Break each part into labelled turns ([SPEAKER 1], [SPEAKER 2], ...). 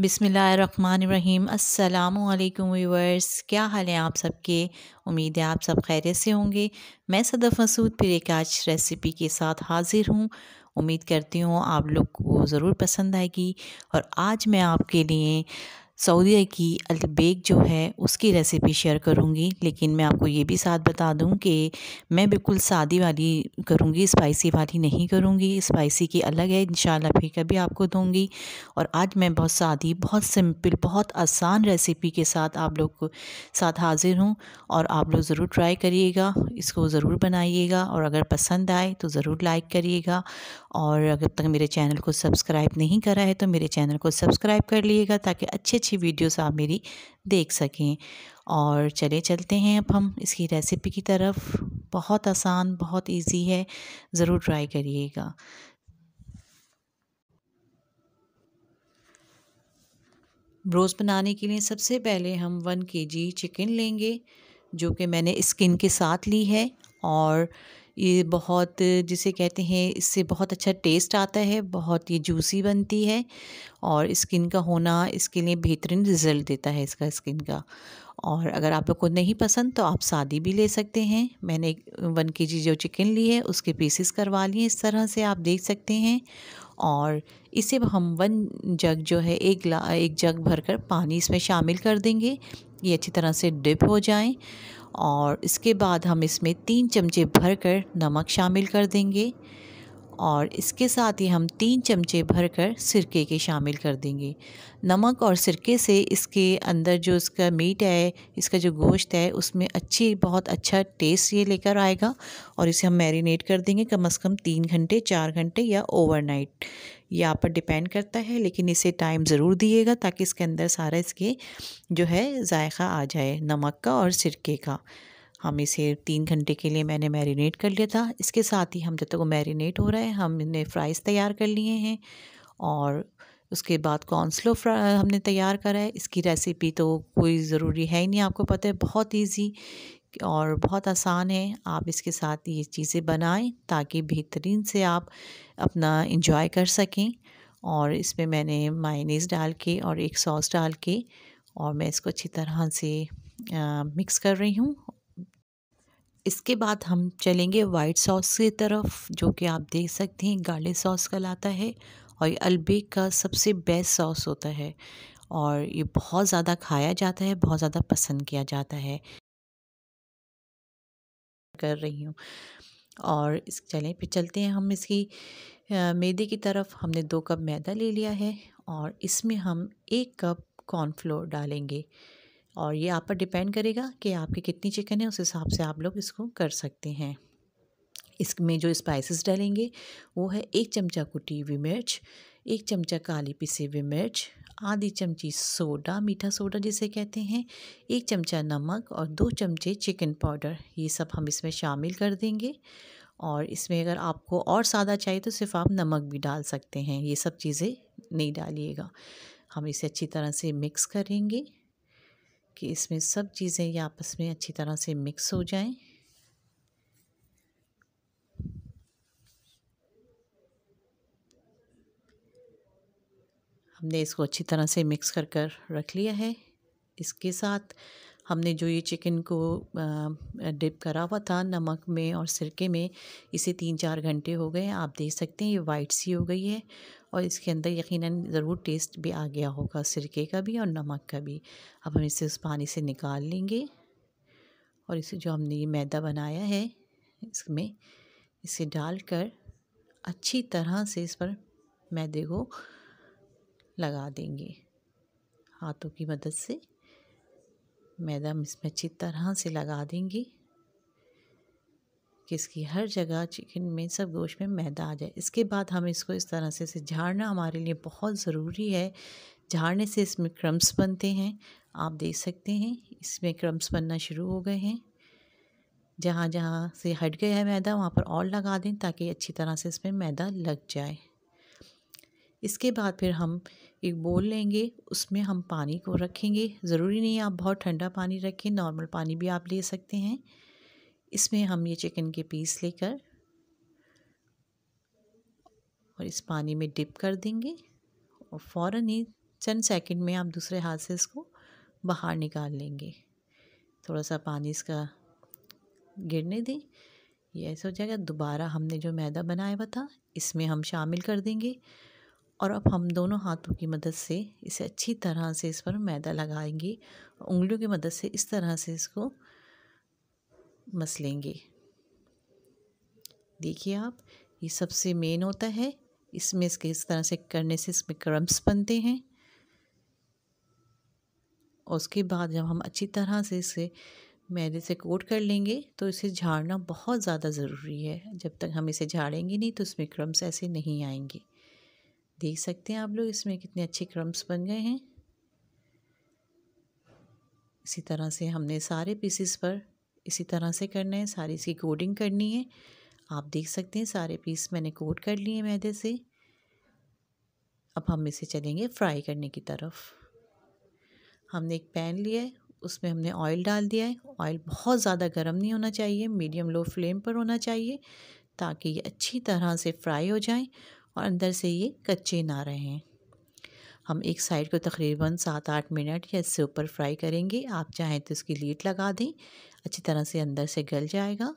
[SPEAKER 1] बिसमीम् अल्लाम व्यूवर्स क्या हाल है आप सबके उम्मीद है आप सब खैर से होंगे मैं सदफ़ मसूद फिर एक आज रेसिपी के साथ हाज़िर हूँ उम्मीद करती हूँ आप लोग को ज़रूर पसंद आएगी और आज मैं आपके लिए सऊदी की अलबेक जो है उसकी रेसिपी शेयर करूँगी लेकिन मैं आपको ये भी साथ बता दूँ कि मैं बिल्कुल सादी वाली करूँगी स्पाइसी वाली नहीं करूँगी स्पाइसी की अलग है इन फिर कभी आपको दूँगी और आज मैं बहुत सादी बहुत सिंपल बहुत आसान रेसिपी के साथ आप लोग को साथ हाज़िर हूँ और आप लोग ज़रूर ट्राई करिएगा इसको ज़रूर बनाइएगा और अगर पसंद आए तो ज़रूर लाइक करिएगा और अगर तक मेरे चैनल को सब्सक्राइब नहीं करा है तो मेरे चैनल को सब्सक्राइब कर लीजिएगा ताकि अच्छे अच्छी वीडियोस आप मेरी देख सकें और चले चलते हैं अब हम इसकी रेसिपी की तरफ बहुत आसान बहुत इजी है ज़रूर ट्राई करिएगा रोज़ बनाने के लिए सबसे पहले हम वन के जी चिकन लेंगे जो कि मैंने स्किन के साथ ली है और ये बहुत जिसे कहते हैं इससे बहुत अच्छा टेस्ट आता है बहुत ये जूसी बनती है और स्किन का होना इसके लिए बेहतरीन रिज़ल्ट देता है इसका स्किन का और अगर आप लोग को नहीं पसंद तो आप सादी भी ले सकते हैं मैंने वन के जी जो चिकन ली है उसके पीसेस करवा लिए इस तरह से आप देख सकते हैं और इसे हम वन जग जो है एक ग्ला एक जग भरकर पानी इसमें शामिल कर देंगे ये अच्छी तरह से डिप हो जाए और इसके बाद हम इसमें तीन चमचे भरकर नमक शामिल कर देंगे और इसके साथ ही हम तीन चमचे भरकर सिरके के शामिल कर देंगे नमक और सिरके से इसके अंदर जो इसका मीट है इसका जो गोश्त है उसमें अच्छी बहुत अच्छा टेस्ट ये लेकर आएगा और इसे हम मैरिनेट कर देंगे कम अज़ कम तीन घंटे चार घंटे या ओवरनाइट ये आप पर डिपेंड करता है लेकिन इसे टाइम ज़रूर दिएगा ताकि इसके अंदर सारा इसके जो है जायका आ जाए नमक का और सिरके का हम इसे तीन घंटे के लिए मैंने मैरिनेट कर लिया था इसके साथ ही हम जब तक वो मैरिनेट हो रहा है हमने फ्राइज़ तैयार कर लिए हैं और उसके बाद कॉन्सलो हमने तैयार करा है इसकी रेसिपी तो कोई ज़रूरी है ही नहीं आपको पता है बहुत इजी और बहुत आसान है आप इसके साथ ये चीज़ें बनाएं ताकि बेहतरीन से आप अपना इंजॉय कर सकें और इसमें मैंने मायनीज डाल के और एक सॉस डाल के और मैं इसको अच्छी तरह से आ, मिक्स कर रही हूँ इसके बाद हम चलेंगे वाइट सॉस की तरफ जो कि आप देख सकते हैं गार्लिक सॉस कहलाता है और ये अलबेक का सबसे बेस्ट सॉस होता है और ये बहुत ज़्यादा खाया जाता है बहुत ज़्यादा पसंद किया जाता है कर रही हूँ और इस चलें फिर चलते हैं हम इसकी मैदे की तरफ हमने दो कप मैदा ले लिया है और इसमें हम एक कप कॉर्नफ्लोर डालेंगे और ये आप पर डिपेंड करेगा कि आपके कितनी चिकन है उस हिसाब से आप लोग इसको कर सकते हैं इसमें जो स्पाइसेस डालेंगे वो है एक चमचा कुटी हुई मिर्च एक चमचा काली पिसी हुई मिर्च आधी चमची सोडा मीठा सोडा जिसे कहते हैं एक चमचा नमक और दो चमचे चिकन पाउडर ये सब हम इसमें शामिल कर देंगे और इसमें अगर आपको और सादा चाहिए तो सिर्फ आप नमक भी डाल सकते हैं ये सब चीज़ें नहीं डालिएगा हम इसे अच्छी तरह से मिक्स करेंगे कि इसमें सब चीज़ें ये आपस में अच्छी तरह से मिक्स हो जाएं हमने इसको अच्छी तरह से मिक्स कर कर रख लिया है इसके साथ हमने जो ये चिकन को डिप करा हुआ था नमक में और सिरके में इसे तीन चार घंटे हो गए आप देख सकते हैं ये वाइट सी हो गई है और इसके अंदर यकीनन ज़रूर टेस्ट भी आ गया होगा सिरके का भी और नमक का भी अब हम इसे उस पानी से निकाल लेंगे और इसे जो हमने ये मैदा बनाया है इसमें इसे डालकर अच्छी तरह से इस पर मैदे को लगा देंगे हाथों की मदद से मैदा हम इसमें अच्छी तरह से लगा देंगे कि इसकी हर जगह चिकन में सब गोश्त में मैदा आ जाए इसके बाद हम इसको इस तरह से इसे झाड़ना हमारे लिए बहुत ज़रूरी है झाड़ने से इसमें क्रम्स बनते हैं आप देख सकते हैं इसमें क्रम्स बनना शुरू हो गए हैं जहाँ जहाँ से हट गया है मैदा वहाँ पर और लगा दें ताकि अच्छी तरह से इसमें मैदा लग जाए इसके बाद फिर हम एक बोल लेंगे उसमें हम पानी को रखेंगे ज़रूरी नहीं आप बहुत ठंडा पानी रखें नॉर्मल पानी भी आप ले सकते हैं इसमें हम ये चिकन के पीस लेकर और इस पानी में डिप कर देंगे और फ़ौर ही चंद सेकंड में आप दूसरे हाथ से इसको बाहर निकाल लेंगे थोड़ा सा पानी इसका गिरने दें ये ऐसा हो जाएगा दोबारा हमने जो मैदा बनाया हुआ था इसमें हम शामिल कर देंगे और अब हम दोनों हाथों की मदद से इसे अच्छी तरह से इस पर मैदा लगाएंगे उंगलियों की मदद से इस तरह से इसको मसलेंगे देखिए आप ये सबसे मेन होता है इसमें इसके इस तरह से करने से इसमें क्रम्स बनते हैं और उसके बाद जब हम अच्छी तरह से इसे मैदे से कोट कर लेंगे तो इसे झाड़ना बहुत ज़्यादा ज़रूरी है जब तक हम इसे झाड़ेंगे नहीं तो इसमें क्रम्स ऐसे नहीं आएंगे देख सकते हैं आप लोग इसमें कितने अच्छे क्रम्स बन गए हैं इसी तरह से हमने सारे पीसीस पर इसी तरह से करना है सारी इसकी कोडिंग करनी है आप देख सकते हैं सारे पीस मैंने कोट कर लिए मैदे से अब हम इसे चलेंगे फ्राई करने की तरफ हमने एक पैन लिया है उसमें हमने ऑयल डाल दिया है ऑयल बहुत ज़्यादा गर्म नहीं होना चाहिए मीडियम लो फ्लेम पर होना चाहिए ताकि ये अच्छी तरह से फ्राई हो जाए और अंदर से ये कच्चे ना रहें हम एक साइड को तकरीबन सात आठ मिनट या इससे ऊपर फ्राई करेंगे आप चाहें तो इसकी लीड लगा दें अच्छी तरह से अंदर से गल जाएगा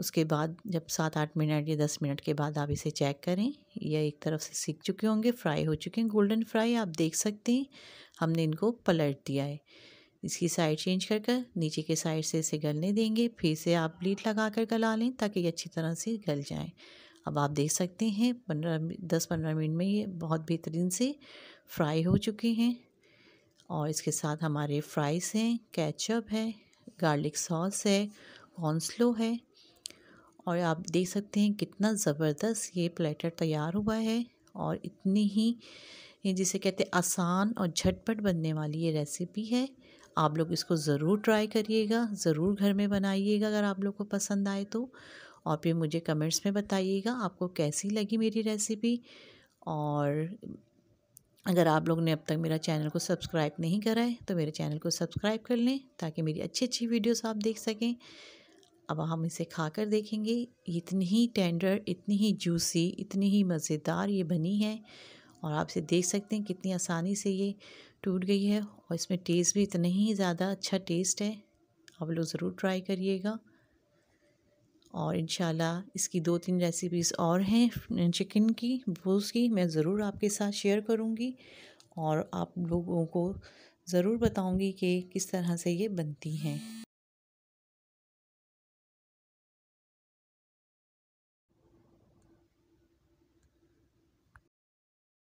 [SPEAKER 1] उसके बाद जब सात आठ मिनट या दस मिनट के बाद आप इसे चेक करें यह एक तरफ से सीख चुके होंगे फ्राई हो चुके हैं गोल्डन फ्राई आप देख सकते हैं हमने इनको पलट दिया है इसकी साइड चेंज कर कर नीचे के साइड से इसे गलने देंगे फिर से आप लीड लगा कर गला लें ताकि ये अच्छी तरह से गल जाएँ अब आप देख सकते हैं पंद्रह दस पंद्रह मिनट में ये बहुत बेहतरीन से फ्राई हो चुके हैं और इसके साथ हमारे फ्राइज़ हैं कैचअप है गार्लिक सॉस है कॉन्सलो है और आप देख सकते हैं कितना ज़बरदस्त ये प्लेटर तैयार हुआ है और इतनी ही जिसे कहते हैं आसान और झटपट बनने वाली ये रेसिपी है आप लोग इसको ज़रूर ट्राई करिएगा ज़रूर घर में बनाइएगा अगर आप लोग को पसंद आए तो और फिर मुझे कमेंट्स में बताइएगा आपको कैसी लगी मेरी रेसिपी और अगर आप लोग ने अब तक मेरा चैनल को सब्सक्राइब नहीं करा है तो मेरे चैनल को सब्सक्राइब कर लें ताकि मेरी अच्छी अच्छी वीडियोस आप देख सकें अब हम इसे खा कर देखेंगे इतनी ही टेंडर इतनी ही जूसी इतनी ही मज़ेदार ये बनी है और आप इसे देख सकते हैं कितनी आसानी से ये टूट गई है और इसमें टेस्ट भी इतना ही ज़्यादा अच्छा टेस्ट है आप लोग ज़रूर ट्राई करिएगा और इन इसकी दो तीन रेसिपीज़ और हैं चिकन की भूस की मैं ज़रूर आपके साथ शेयर करूँगी और आप लोगों को ज़रूर बताऊँगी कि किस तरह से ये बनती हैं